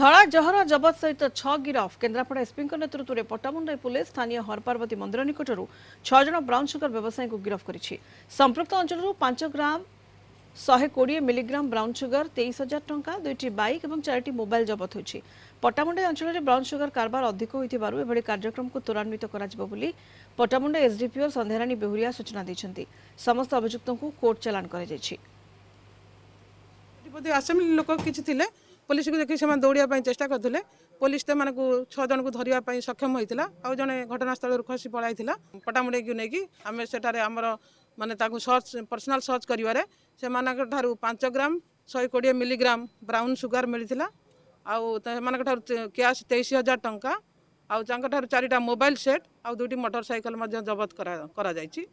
ধরা জহরা জবত সহিত ছ গিরফ কেন্দ্রাপড়া এসপিঙ্ নেতৃত্বে পট্টামুন্ডাই পুলিশ স্থানীয় হরপার্বতী মন্দির নিকটর ছজন ব্রাউন সুগার ব্যবসায়ী গিরফ করেছে সম্পৃক্ত অঞ্চলর পাঁচ গ্রাম শহে কোড়িয়ে মিলিগ্রাম ব্রাউন সুগার তেইশ হাজার টঙ্কা দুইটি বাইক এবং চারিটি মোবাইল জবত হয়েছে পট্টামুন্ডাই অঞ্চলের ব্রাউন সুগার কারবার অধিক হয়েছিল এভাবে কার্যক্রমকে ত্বরান্বিত করা বলে পট্টামুন্ডাই এসডিপিও সন্ধ্যারাণী বেহুরিয়া সূচনা দিয়েছেন সমস্ত অভিযুক্ত কোর্ট চালান করা যাই লোক কিছু লে ପୋଲିସକୁ ଦେଖି ସେମାନେ ଦୌଡ଼ିବା ପାଇଁ ଚେଷ୍ଟା କରିଥିଲେ ପୋଲିସ ସେମାନଙ୍କୁ ଛଅ ଜଣଙ୍କୁ ଧରିବା ପାଇଁ ସକ୍ଷମ ହୋଇଥିଲା ଆଉ ଜଣେ ଘଟଣାସ୍ଥଳରୁ ଖସି ପଳାଇଥିଲା ପଟାମୁଣ୍ଡେଇକୁ ନେଇକି ଆମେ ସେଠାରେ ଆମର ମାନେ ତାଙ୍କୁ ସର୍ଚ୍ଚ ପର୍ସନାଲ ସର୍ଚ୍ଚ କରିବାରେ ସେମାନଙ୍କ ଠାରୁ ପାଞ୍ଚ ଗ୍ରାମ ଶହେ କୋଡ଼ିଏ ମିଲିଗ୍ରାମ ବ୍ରାଉନ୍ ସୁଗାର ମିଳିଥିଲା ଆଉ ସେମାନଙ୍କ ଠାରୁ କ୍ୟାସ୍ ତେଇଶ ହଜାର ଟଙ୍କା ଆଉ ତାଙ୍କଠାରୁ ଚାରିଟା ମୋବାଇଲ ସେଟ୍ ଆଉ ଦୁଇଟି ମୋଟର ସାଇକେଲ ମଧ୍ୟ ଜବତ କରାଯାଇଛି